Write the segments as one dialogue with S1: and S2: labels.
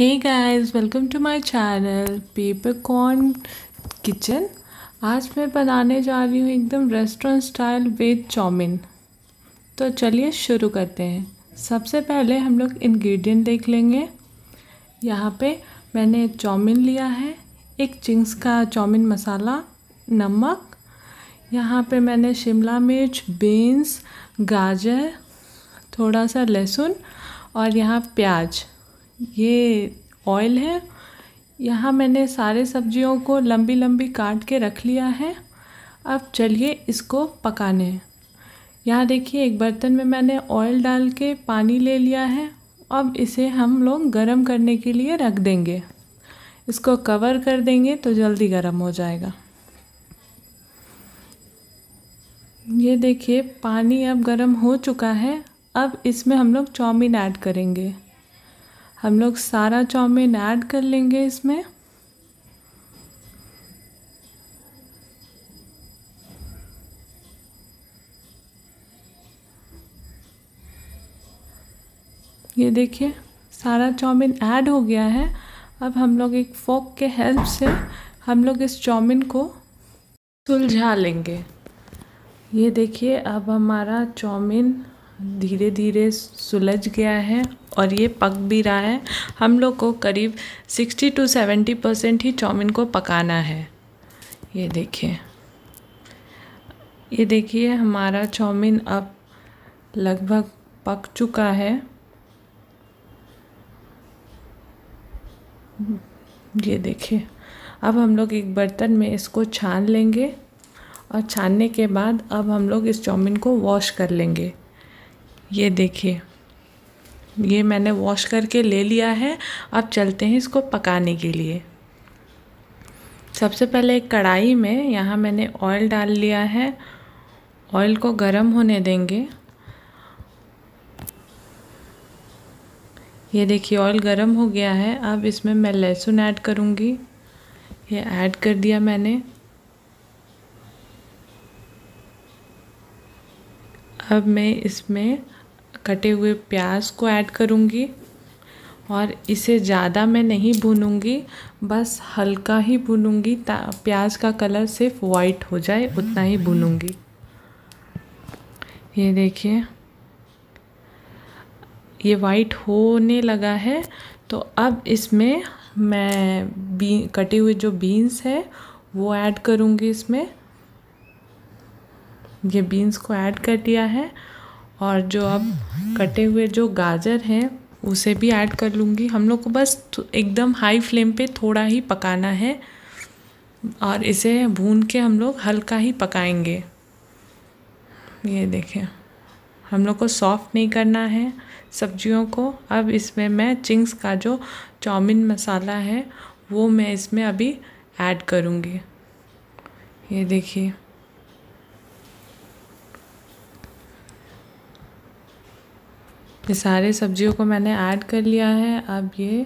S1: hey guys welcome to my channel Peppercorn Kitchen आज मैं बनाने जा रही हूँ एकदम रेस्टोरेंट स्टाइल विद चाउमिन तो चलिए शुरू करते हैं सबसे पहले हम लोग इन्ग्रीडियंट देख लेंगे यहाँ पे मैंने चाउमिन लिया है एक चिंग्स का चाउमिन मसाला नमक यहाँ पे मैंने शिमला मिर्च बीन्स गाजर थोड़ा सा लहसुन और यहाँ प्याज ये ऑयल है यहाँ मैंने सारे सब्जियों को लंबी लंबी काट के रख लिया है अब चलिए इसको पकाने यहाँ देखिए एक बर्तन में मैंने ऑयल डाल के पानी ले लिया है अब इसे हम लोग गरम करने के लिए रख देंगे इसको कवर कर देंगे तो जल्दी गर्म हो जाएगा ये देखिए पानी अब गर्म हो चुका है अब इसमें हम लोग चाउमीन ऐड करेंगे हम लोग सारा चाउमीन ऐड कर लेंगे इसमें ये देखिए सारा चाउमीन ऐड हो गया है अब हम लोग एक फोक के हेल्प से हम लोग इस चाउमीन को सुलझा लेंगे ये देखिए अब हमारा चाउमीन धीरे धीरे सुलझ गया है और ये पक भी रहा है हम लोग को करीब सिक्सटी टू सेवेंटी परसेंट ही चाउमीन को पकाना है ये देखिए ये देखिए हमारा चाउमीन अब लगभग पक चुका है ये देखिए अब हम लोग एक बर्तन में इसको छान लेंगे और छानने के बाद अब हम लोग इस चाउमीन को वॉश कर लेंगे ये देखिए ये मैंने वॉश करके ले लिया है अब चलते हैं इसको पकाने के लिए सबसे पहले एक कढ़ाई में यहाँ मैंने ऑयल डाल लिया है ऑयल को गर्म होने देंगे ये देखिए ऑयल गर्म हो गया है अब इसमें मैं लहसुन ऐड करूँगी ये ऐड कर दिया मैंने अब मैं इसमें कटे हुए प्याज को ऐड करूँगी और इसे ज़्यादा मैं नहीं भूनूंगी बस हल्का ही भूनूंगी प्याज का कलर सिर्फ वाइट हो जाए उतना ही भूनूंगी ये देखिए ये वाइट होने लगा है तो अब इसमें मैं बी कटे हुए जो बीन्स है वो ऐड करूँगी इसमें ये बीन्स को ऐड कर दिया है और जो अब कटे हुए जो गाजर हैं उसे भी ऐड कर लूँगी हम लोग को बस तो एकदम हाई फ्लेम पे थोड़ा ही पकाना है और इसे भून के हम लोग हल्का ही पकाएंगे ये देखें हम लोग को सॉफ्ट नहीं करना है सब्जियों को अब इसमें मैं चिंग्स का जो चाउमिन मसाला है वो मैं इसमें अभी ऐड करूँगी ये देखिए ये सारे सब्जियों को मैंने ऐड कर लिया है अब ये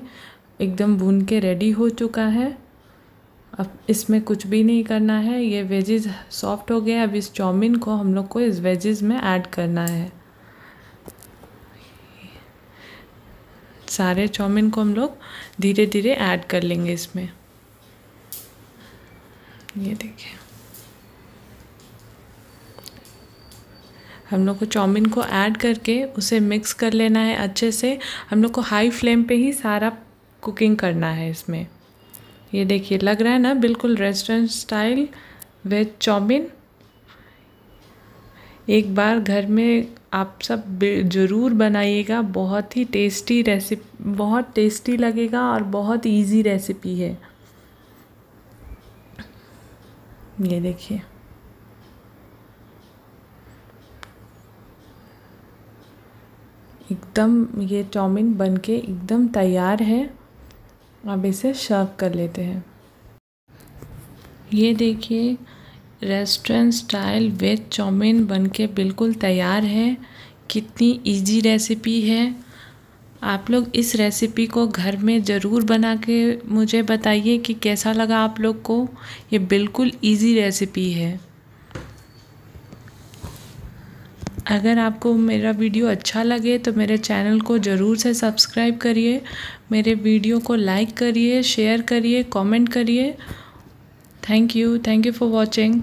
S1: एकदम भून के रेडी हो चुका है अब इसमें कुछ भी नहीं करना है ये वेजेस सॉफ्ट हो गए अब इस चाउमीन को हम लोग को इस वेजेस में ऐड करना है सारे चाउमीन को हम लोग धीरे धीरे ऐड कर लेंगे इसमें ये देखिए हम लोग को चाउमीन को ऐड करके उसे मिक्स कर लेना है अच्छे से हम लोग को हाई फ्लेम पे ही सारा कुकिंग करना है इसमें ये देखिए लग रहा है ना बिल्कुल रेस्टोरेंट स्टाइल वेज चाउमीन एक बार घर में आप सब ज़रूर बनाइएगा बहुत ही टेस्टी रेसिपी बहुत टेस्टी लगेगा और बहुत इजी रेसिपी है ये देखिए एकदम ये चाउमीन बन के एकदम तैयार है अब इसे सर्व कर लेते हैं ये देखिए रेस्टोरेंट स्टाइल वेज चाउमीन बन के बिल्कुल तैयार है कितनी इजी रेसिपी है आप लोग इस रेसिपी को घर में ज़रूर बना के मुझे बताइए कि कैसा लगा आप लोग को ये बिल्कुल इजी रेसिपी है अगर आपको मेरा वीडियो अच्छा लगे तो मेरे चैनल को ज़रूर से सब्सक्राइब करिए मेरे वीडियो को लाइक करिए शेयर करिए कमेंट करिए thank you thank you for watching